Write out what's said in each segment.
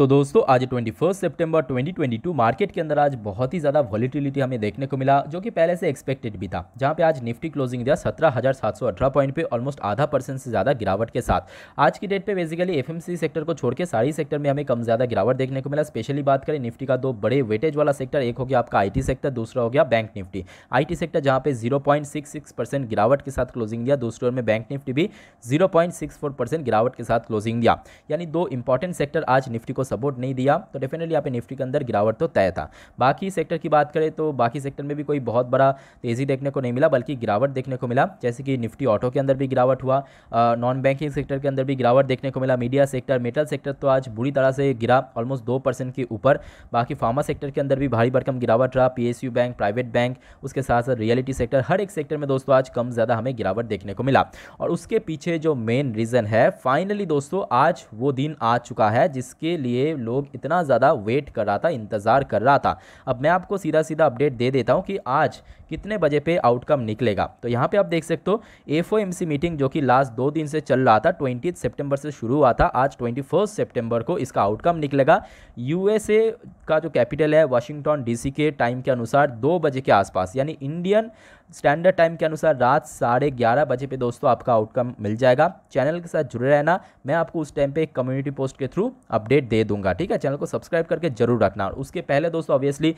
तो दोस्तों आज 21 सितंबर 2022 मार्केट के अंदर आज बहुत ही ज़्यादा वॉलीटिलिटी हमें देखने को मिला जो कि पहले से एक्सपेक्टेड भी था जहां पे आज निफ्टी क्लोजिंग दिया 17,718 पॉइंट पे ऑलमोस्ट आधा परसेंट से ज़्यादा गिरावट के साथ आज की डेट पे बेसिकली एफ सेक्टर को छोड़ के सारी सेक्टर में हमें कम ज़्यादा गिरावट देखने को मिला स्पेशली बात करें निफ्टी का दो बड़े वेटेज वाला सेक्टर एक हो गया आपका आई सेक्टर दूसरा हो गया बैंक निफ्टी आई सेक्टर जहाँ पे जीरो गिरावट के साथ क्लोजिंग दिया दूसरे ओर में बैंक निफ्टी भी जीरो गिरावट के साथ क्लोजिंग दिया यानी दो इंपॉर्टेंट सेक्टर आज निफ्टी को सपोर्ट नहीं दिया तो डेफिनेटली यहाँ पे निफ्टी के अंदर गिरावट तो तय था बाकी सेक्टर की बात करें तो बाकी सेक्टर में भी कोई बहुत बड़ा तेज़ी देखने को नहीं मिला बल्कि गिरावट देखने को मिला जैसे कि निफ्टी ऑटो के अंदर भी गिरावट हुआ नॉन बैंकिंग सेक्टर के अंदर भी गिरावट देखने को मिला मीडिया सेक्टर मेटल सेक्टर तो आज बुरी तरह से गिरा ऑलमोस्ट दो परसेंट के ऊपर बाकी फार्मा सेक्टर के अंदर भी भारी भरकम गिरावट रहा पी बैंक प्राइवेट बैंक उसके साथ साथ रियलिटी सेक्टर हर एक सेक्टर में दोस्तों आज कम ज़्यादा हमें गिरावट देखने को मिला और उसके पीछे जो मेन रीज़न है फाइनली दोस्तों आज वो दिन आ चुका है जिसके लिए ये लोग इतना ज़्यादा वेट कर रहा था इंतज़ार कर रहा था अब मैं आपको सीधा सीधा अपडेट दे देता हूँ कि आज कितने बजे पे आउटकम निकलेगा तो यहाँ पे आप देख सकते हो एफ मीटिंग जो कि लास्ट दो दिन से चल रहा था ट्वेंटी सितंबर से शुरू हुआ था आज ट्वेंटी सितंबर को इसका आउटकम निकलेगा यूएसए का जो कैपिटल है वाशिंगटन डीसी के टाइम के अनुसार दो बजे के आसपास यानी इंडियन स्टैंडर्ड टाइम के अनुसार रात साढ़े ग्यारह बजे पे दोस्तों आपका आउटकम मिल जाएगा चैनल के साथ जुड़े रहना मैं आपको उस टाइम पे एक कम्युनिटी पोस्ट के थ्रू अपडेट दे दूंगा ठीक है चैनल को सब्सक्राइब करके जरूर रखना और उसके पहले दोस्तों ऑब्वियसली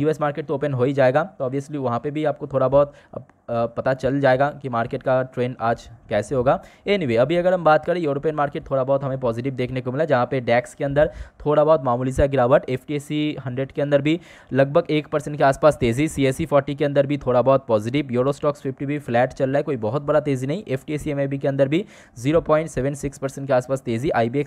यूएस मार्केट तो ओपन हो ही जाएगा तो ऑब्वियसली वहाँ पर भी आपको थोड़ा बहुत पता चल जाएगा कि मार्केट का ट्रेंड आज कैसे होगा एनी anyway, अभी अगर हम बात करें यूरोपियन मार्केट थोड़ा बहुत हमें पॉजिटिव देखने को मिला जहाँ पे डैक्स के अंदर थोड़ा बहुत मामूली सा गिरावट एफ टी के अंदर भी लगभग एक परसेंट के आसपास तेज़ी सी एस के अंदर भी थोड़ा बहुत पॉजिटिव यूरो स्टॉक्स फिफ्टी भी फ्लैट चल रहा है कोई बहुत बड़ा तेज़ी नहीं एफ टी के अंदर भी जीरो के आसपास तेज़ी आई बी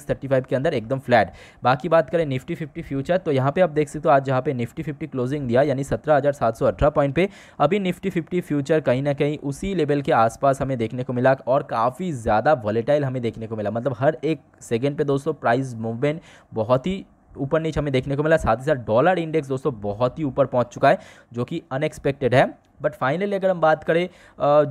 के अंदर एकदम फ्लैट बाकी बात करें निफ्टी फिफ्टी फ्यूचर तो यहाँ पे आप देख सकते हो आज जहाँ पे निफ्टी फिफ्टी क्लोजिंग दिया यानी सत्रह पॉइंट पे अभी निफ्टी फिफ्टी फ्यूचर कहीं ना कहीं उसी लेवल के आसपास हमें देखने को मिला और काफ़ी ज़्यादा वॉलेटाइल हमें देखने को मिला मतलब हर एक सेकेंड पर दोस्तों प्राइस मूवमेंट बहुत ही ऊपर नीचे हमें देखने को मिला साथ ही साथ डॉलर इंडेक्स दोस्तों बहुत ही ऊपर पहुंच चुका है जो कि अनएक्सपेक्टेड है बट फाइनली अगर हम बात करें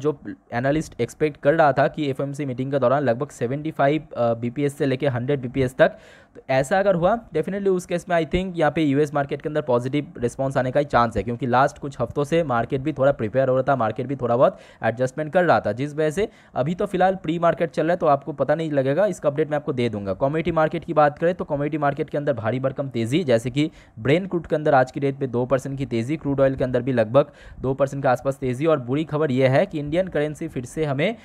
जो एनालिस्ट एक्सपेक्ट कर रहा था कि एफएमसी मीटिंग के दौरान लगभग 75 फाइव से लेकर 100 बी तक तो ऐसा अगर हुआ डेफिनेटली उस केस में आई थिंक यहाँ पे यूएस मार्केट के अंदर पॉजिटिव रिस्पॉन्स आने का ही चांस है क्योंकि लास्ट कुछ हफ्तों से मार्केट भी थोड़ा प्रिपेयर हो रहा था मार्केट भी थोड़ा बहुत एडजस्टमेंट कर रहा था जिस वजह से अभी तो फिलहाल प्री मार्केट चल रहा है तो आपको पता नहीं लगेगा इसका अपडेट मैं आपको दे दूंगा कॉमेडी मार्केट की बात करें तो कॉमेडी मार्केट के अंदर भारी भरकम तेजी जैसे कि ब्रेन क्रूड के अंदर आज की डेट पर दो की तेजी क्रूड ऑयल के अंदर भी लगभग दो परसेंट के आसपास तेज़ी और बुरी खबर यह है कि इंडियन करेंसी फिर से हमें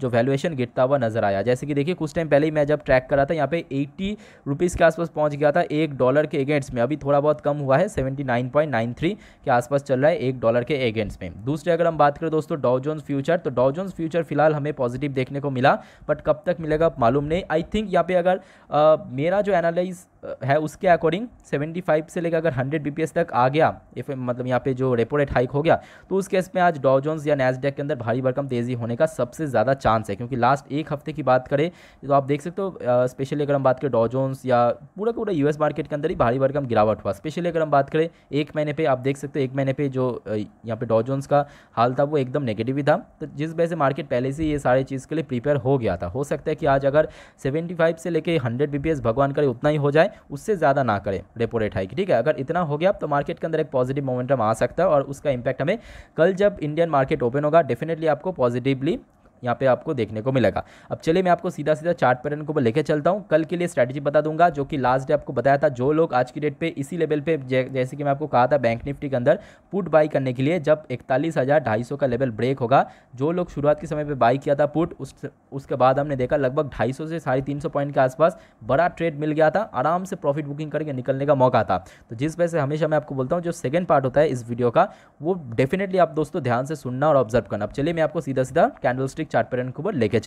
जो वैल्यूएशन गिरता हुआ नजर आया जैसे कि देखिए कुछ टाइम पहले ही मैं जब ट्रैक करा था यहाँ पे एट्टी रुपीज़ के आसपास पहुँच गया था एक डॉलर के अगेंस्ट में अभी थोड़ा बहुत कम हुआ है seventy nine point nine three के आसपास चल रहा है एक डॉलर के अगेंस्ट में दूसरे अगर हम बात करें दोस्तों डॉजोन्स फ्यूचर तो डॉजोन्स फ्यूचर फिलहाल हमें पॉजिटिव देखने को मिला बट कब तक मिलेगा मालूम नहीं आई थिंक यहाँ पे अगर आ, मेरा जो एनालाइज है उसके अकॉर्डिंग 75 से लेकर अगर 100 बीपीएस तक आ गया इफ मतलब यहाँ पे जो रेपो रेट हाइक हो गया तो उस केस में आज डॉ जोन्स या नैसडेक के अंदर भारी भरकम तेज़ी होने का सबसे ज़्यादा चांस है क्योंकि लास्ट एक हफ्ते की बात करें तो आप देख सकते हो स्पेशली अगर हम बात करें डॉ जोन्स या पूरा पूरा यूएस मार्केट के अंदर ही भारी भरकम गिरावट हुआ स्पेशली अगर हम बात करें एक महीने पर आप देख सकते हो एक महीने पर जो यहाँ पर डॉ जोन्स का हाल था वो एकदम नेगेटिव ही था तो जिस वजह से मार्केट पहले से ये सारी चीज़ के लिए प्रिपेयर हो गया था हो सकता है कि आज अगर फाइव से लेके पी एस भगवान करे उतना ही हो जाए उससे ज़्यादा ना करें रेपो रेट हाइक ठीक है अगर इतना हो गया तो मार्केट के अंदर एक पॉजिटिव मोमेंटम आ सकता है और उसका इंपैक्ट हमें कल जब इंडियन मार्केट ओपन होगा डेफिनेटली आपको पॉजिटिवली यहाँ पे आपको देखने को मिलेगा अब चलिए मैं आपको सीधा सीधा चार्ट पैटर्न को ऊपर लेके चलता हूँ कल के लिए स्ट्रैटेजी बता दूंगा जो कि लास्ट डे आपको बताया था जो लोग आज की डेट पर इसी लेवल पर जैसे कि मैं आपको कहा था बैंक निफ्टी के अंदर पुट बाई करने के लिए जब इकतालीस का लेवल ब्रेक होगा जो लोग शुरुआत के समय पर बाई किया था पुट उस उसके बाद हमने देखा लगभग ढाई से साढ़े पॉइंट के आसपास बड़ा ट्रेड मिल गया था आराम से प्रॉफिट बुकिंग करके निकलने का मौका था तो जिस वजह से हमेशा मैं आपको बोलता हूँ जो सेकंड पार्ट होता है इस वीडियो का वो डेफिनेटली आप दोस्तों ध्यान से सुनना और ऑब्जर्व करना अब चलिए मैं आपको सीधा सीधा कैंडल स्टिक चार्ट पैटर्न के ऊपर लेके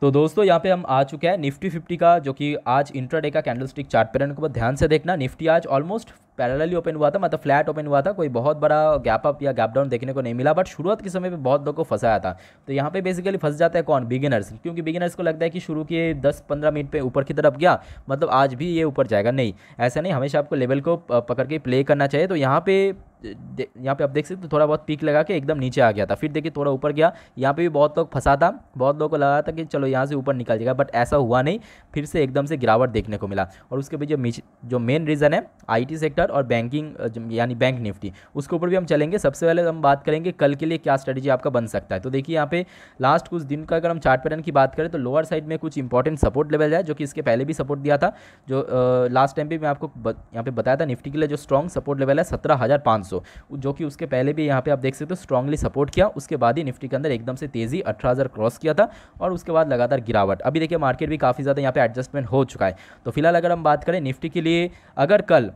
तो दोस्तों यहाँ पे हम आ चुके हैं निफ्टी फिफ्टी का जो कि आज इंट्राडे का कैंडलस्टिक चार्ट पैटर्न के ऊपर ध्यान से देखना निफ्टी आज ऑलमोस्ट पैरेलली ओपन हुआ था मतलब फ्लैट ओपन हुआ था कोई बहुत बड़ा गैप अप या गैप डाउन देखने को नहीं मिला बट शुरुआत के समय पे बहुत लोग को फंसाया था तो यहाँ पे बेसिकली फंस जाता है कौन बिगिनर्स क्योंकि बिगिनर्स को लगता है कि शुरू के दस पंद्रह मिनट पर ऊपर की तरफ गया मतलब आज भी ये ऊपर जाएगा नहीं ऐसा नहीं हमेशा आपको लेवल को पकड़ के प्ले करना चाहिए तो यहाँ पे यहाँ पे आप देख सकते हो थोड़ा बहुत पीक लगा के एकदम नीचे आ गया था फिर देखिए थोड़ा ऊपर गया यहाँ पे भी बहुत लोग फंसा था बहुत लोगों को लगा था कि चलो यहाँ से ऊपर निकल जाएगा बट ऐसा हुआ नहीं फिर से एकदम से गिरावट देखने को मिला और उसके बीच जो मेन रीज़न है आईटी सेक्टर सेक्टर और बैंकिंग यानी बैंक निफ्टी उसके ऊपर भी हम चलेंगे सबसे पहले हम बात करेंगे कल के लिए क्या स्ट्रेटेजी आपका बन सकता है तो देखिए यहाँ पे लास्ट कुछ दिन का अगर हम चार्ट पैटर्न की बात करें तो लोअर साइड में कुछ इंपॉर्टेंट सपोर्ट लेवल है जो कि इसके पहले भी सपोर्ट दिया था जो लास्ट टाइम भी मैं आपको यहाँ पे बताया था निफ्टी के लिए जो स्ट्रॉन्ग सपोर्ट लेवल है सत्रह जो कि उसके पहले भी यहाँ पे आप देख सकते हो स्ट्रॉन्गली सपोर्ट किया उसके बाद ही निफ्टी के अंदर एकदम से तेजी अठारह क्रॉस किया था और उसके बाद लगातार गिरावट अभी देखिए मार्केट भी काफ़ी ज़्यादा यहाँ पे एडजस्टमेंट हो चुका है तो फिलहाल अगर हम बात करें निफ्टी के लिए अगर कल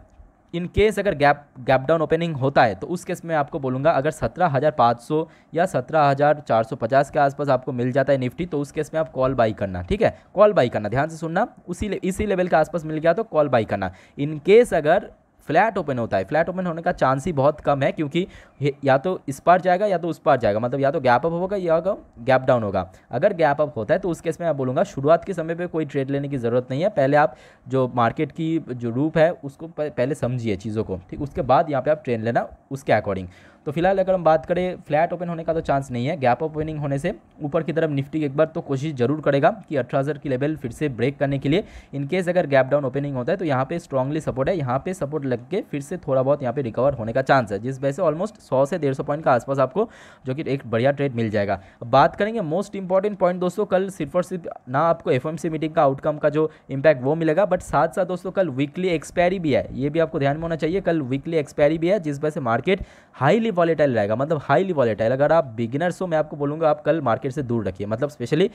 इन केस अगर गैप गैप डाउन ओपनिंग होता है तो उस केस में आपको बोलूँगा अगर सत्रह हज़ार पाँच सौ या सत्रह हज़ार चार सौ पचास के आसपास आपको मिल जाता है निफ्टी तो उस केस में आप कॉल बाई करना ठीक है कॉल बाई करना ध्यान से सुनना उसी ले, इसी लेवल के आसपास मिल गया तो कॉल बाई करना इन केस अगर फ्लैट ओपन होता है फ्लैट ओपन होने का चांस ही बहुत कम है क्योंकि या तो इस पार जाएगा या तो उस पार जाएगा मतलब या तो गैप अप होगा या तो गैप डाउन होगा अगर गैप अप होता है तो उस केस में मैं बोलूँगा शुरुआत के समय पर कोई ट्रेड लेने की ज़रूरत नहीं है पहले आप जो मार्केट की जो रूप है उसको पहले समझिए चीज़ों को ठीक उसके बाद यहाँ पर आप ट्रेड लेना उसके अकॉर्डिंग तो फिलहाल अगर हम बात करें फ्लैट ओपन होने का तो चांस नहीं है गैप ओपनिंग होने से ऊपर की तरफ निफ्टी एक बार तो कोशिश जरूर करेगा कि अठारह की लेवल फिर से ब्रेक करने के लिए इनकेस अगर गैप डाउन ओपनिंग होता है तो यहाँ पे स्ट्रांगली सपोर्ट है यहाँ पे सपोर्ट लग के फिर से थोड़ा बहुत यहाँ पे रिकवर होने का चांस है जिस वजह से ऑलमोस्ट सौ से डेढ़ पॉइंट का आसपास आपको जो कि एक बढ़िया ट्रेड मिल जाएगा बात करेंगे मोस्ट इंपॉर्टेंट पॉइंट दोस्तों कल सिर्फ और सिर्फ ना आपको एफ मीटिंग का आउटकम का जो इम्पैक्ट वो मिलेगा बट साथ साथ दोस्तों कल वीकली एक्सपायरी भी है ये भी आपको ध्यान में होना चाहिए कल वीकली एक्सपायरी भी है जिस वजह से मार्केट हाईली हाईली वॉलेटाइल रहेगा मतलब हाईली वॉलेटाइल अगर आप बिगिनर्स हो मैं आपको बोलूँगा आप कल मार्केट से दूर रखिए मतलब स्पेशली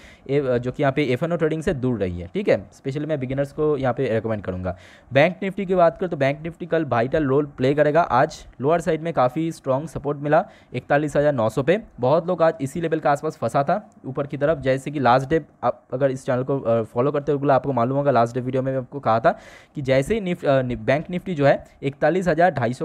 जो कि यहाँ पे एफ ट्रेडिंग से दूर रहिए ठीक है स्पेशली मैं बिगिनर्स को यहाँ पे रिकमेंड करूँगा बैंक निफ्टी की बात करें तो बैंक निफ्टी कल वाइटल रोल प्ले करेगा आज लोअर साइड में काफ़ी स्ट्रॉन्ग सपोर्ट मिला इकतालीस हज़ार नौ सौ पे बहुत लोग आज इसी लेवल के आसपास फंसा था ऊपर की तरफ जैसे कि लास्ट डे आप अगर इस चैनल को फॉलो करते हो आपको मालूम होगा लास्ट डे वीडियो में आपको कहा था कि जैसे ही निफ्ट, बैंक निफ्टी जो है इकतालीस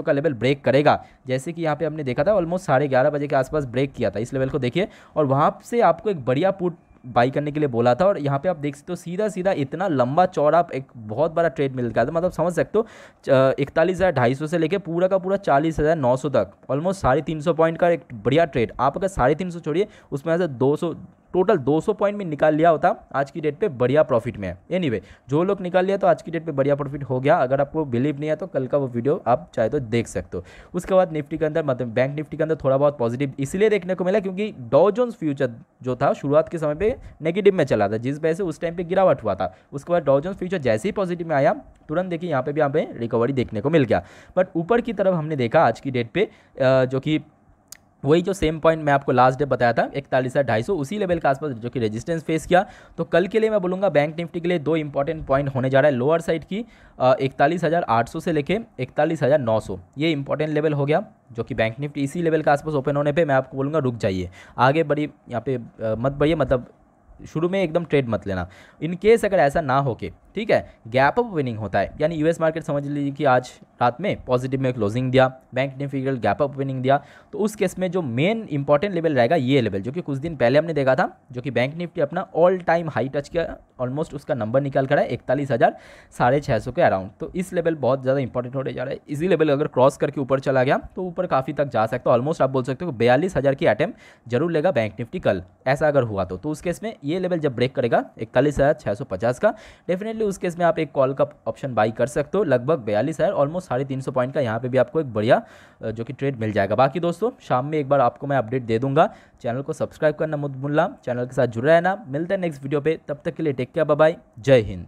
का लेवल ब्रेक करेगा जैसे कि यहाँ पे हमने आपने देखा था ऑलमोस्ट साढ़े ग्यारह बजे के आसपास ब्रेक किया था इस लेवल को देखिए और वहाँ से आपको एक बढ़िया पुट बाई करने के लिए बोला था और यहाँ पे आप देख सकते हो सीधा सीधा इतना लंबा चौड़ा एक बहुत बड़ा ट्रेड मिल गया था मतलब समझ सकते हो इकतालीस हज़ार ढाई सौ से लेके पूरा का पूरा चालीस हज़ार नौ सौ तक ऑलमोस्ट साढ़े तीन सौ पॉइंट का एक बढ़िया ट्रेड आप अगर साढ़े तीन सौ छोड़िए उसमें ऐसा दो सौ टोटल 200 पॉइंट में निकाल लिया होता आज की डेट पे बढ़िया प्रॉफिट में है एनीवे anyway, जो लोग निकाल लिया तो आज की डेट पे बढ़िया प्रॉफिट हो गया अगर आपको बिलीव नहीं है तो कल का वो वीडियो आप चाहे तो देख सकते हो उसके बाद निफ्टी के अंदर मतलब बैंक निफ्टी के अंदर थोड़ा बहुत पॉजिटिव इसलिए देखने को मिला क्योंकि डॉजोन्स फ्यूचर जो था शुरुआत के समय पर नेगेटिव में चला था जिस वजह से उस टाइम पर गिरावट हुआ था उसके बाद डॉजोन्स फ्यूचर जैसे ही पॉजिटिव में आया तुरंत देखिए यहाँ पे भी यहाँ पे रिकवरी देखने को मिल गया बट ऊपर की तरफ हमने देखा आज की डेट पर जो कि वही जो सेम पॉइंट मैं आपको लास्ट डे बताया था इकतालीस हज़ार ढाई सौ उसी लेवल के आसपास जो कि रेजिस्टेंस फेस किया तो कल के लिए मैं बोलूँगा बैंक निफ्टी के लिए दो इंपॉर्टेंट पॉइंट होने जा रहा है लोअर साइड की इकतालीस हज़ार आठ सौ से लेके इकतालीस हज़ार नौ सौ ये इंपॉर्टेंट लेवल हो गया जो कि बैंक निफ्टी इसी लेवल के आसपास ओपन होने पर मैं आपको बोलूँगा रुक जाइए आगे बड़ी यहाँ पे मत बढ़िए मतलब शुरू में एकदम ट्रेड मत लेना इन केस अगर ऐसा ना हो के ठीक है गैप अप विनिंग होता है यानी यूएस मार्केट समझ लीजिए कि आज रात में पॉजिटिव में क्लोजिंग दिया बैंक ने फिगर गैप अप विनिंग दिया तो उस केस में जो मेन इंपॉर्टेंट लेवल रहेगा ये लेवल जो कि कुछ दिन पहले हमने देखा था जो कि बैंक निफ्टी अपना ऑल टाइम हाई टच किया ऑलमोस्ट उसका नंबर निकाल कर है इकतालीस हज़ार साढ़े छः सौ के अराउंड तो इस लेवल बहुत ज़्यादा इंपॉर्टेंट होने जा रहा है इसी लेवल अगर क्रॉस करके ऊपर चला गया तो ऊपर काफ़ी तक जा सकता है ऑलमोस्ट आप बोल सकते हो बयालीस हज़ार की अटैम्प जरूर लेगा बैंक निफ्टी कल ऐसा अगर हुआ तो, तो उस केस में ये लेवल जब ब्रेक करेगा इकतालीस हज़ार छः सौ पचास का डेफिनेटली उस केस में आप एक कॉल का ऑप्शन बाई कर सकते हो लगभग बयालीस हज़ार ऑलमोस्ट साढ़े तीन सौ पॉइंट का यहाँ पे भी आपको एक बढ़िया जो कि ट्रेड मिल जाएगा बाकी दोस्तों शाम में एक बार आपको मैं अपडेट दे दूंगा चैनल को सब्सक्राइब करना मत चैनल के साथ जुड़े रहना मिलता है नेक्स्ट वीडियो पर तब तक के लिए टेक केयर बाय जय हिंद